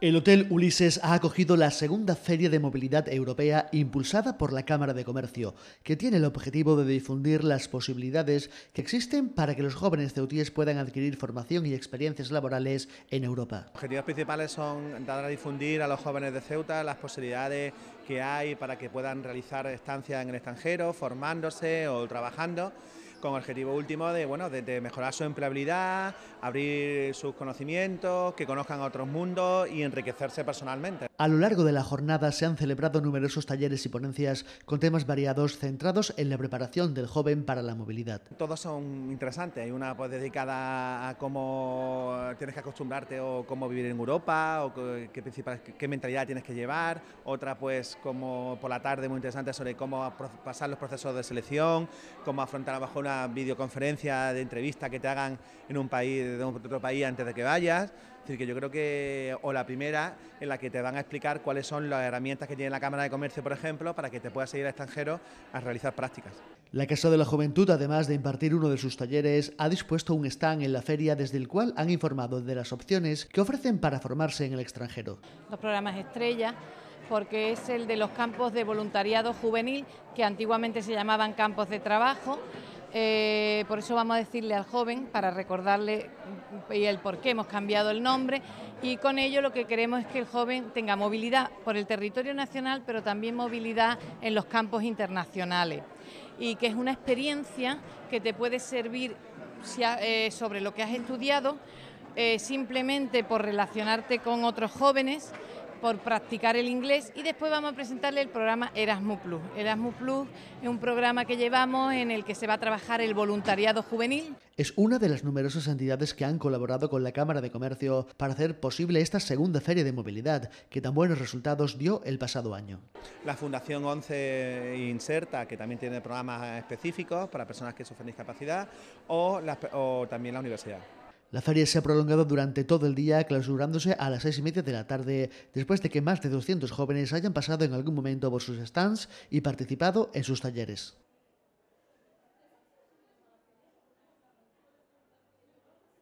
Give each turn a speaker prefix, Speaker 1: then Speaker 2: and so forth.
Speaker 1: El Hotel Ulises ha acogido la segunda Feria de Movilidad Europea impulsada por la Cámara de Comercio, que tiene el objetivo de difundir las posibilidades que existen para que los jóvenes ceutíes puedan adquirir formación y experiencias laborales en Europa. Los
Speaker 2: objetivos principales son dar a difundir a los jóvenes de Ceuta las posibilidades que hay para que puedan realizar estancias en el extranjero, formándose o trabajando con el objetivo último de, bueno, de, mejorar su empleabilidad, abrir sus conocimientos, que conozcan a otros mundos y enriquecerse personalmente.
Speaker 1: A lo largo de la jornada se han celebrado numerosos talleres y ponencias con temas variados centrados en la preparación del joven para la movilidad.
Speaker 2: Todos son interesantes, hay una pues dedicada a cómo tienes que acostumbrarte o cómo vivir en Europa o qué, principal, qué mentalidad tienes que llevar, otra pues como por la tarde muy interesante sobre cómo pasar los procesos de selección, cómo afrontar abajo una una videoconferencia de entrevista que te hagan en un país, de otro país antes de que vayas. que yo creo que, o la primera, en la que te van a explicar cuáles son las herramientas que tiene la Cámara de Comercio, por ejemplo, para que te puedas ir al extranjero a realizar prácticas.
Speaker 1: La Casa de la Juventud, además de impartir uno de sus talleres, ha dispuesto un stand en la feria desde el cual han informado de las opciones que ofrecen para formarse en el extranjero.
Speaker 3: Los programas estrella porque es el de los campos de voluntariado juvenil, que antiguamente se llamaban campos de trabajo, eh, por eso vamos a decirle al joven para recordarle el por qué hemos cambiado el nombre y con ello lo que queremos es que el joven tenga movilidad por el territorio nacional pero también movilidad en los campos internacionales y que es una experiencia que te puede servir eh, sobre lo que has estudiado eh, simplemente por relacionarte con otros jóvenes por practicar el inglés y después vamos a presentarle el programa Erasmus Plus. Erasmus Plus es un programa que llevamos en el que se va a trabajar el voluntariado juvenil.
Speaker 1: Es una de las numerosas entidades que han colaborado con la Cámara de Comercio para hacer posible esta segunda feria de movilidad que tan buenos resultados dio el pasado año.
Speaker 2: La Fundación 11 Inserta, que también tiene programas específicos para personas que sufren discapacidad, o también la universidad.
Speaker 1: La feria se ha prolongado durante todo el día, clausurándose a las seis y media de la tarde, después de que más de 200 jóvenes hayan pasado en algún momento por sus stands y participado en sus talleres.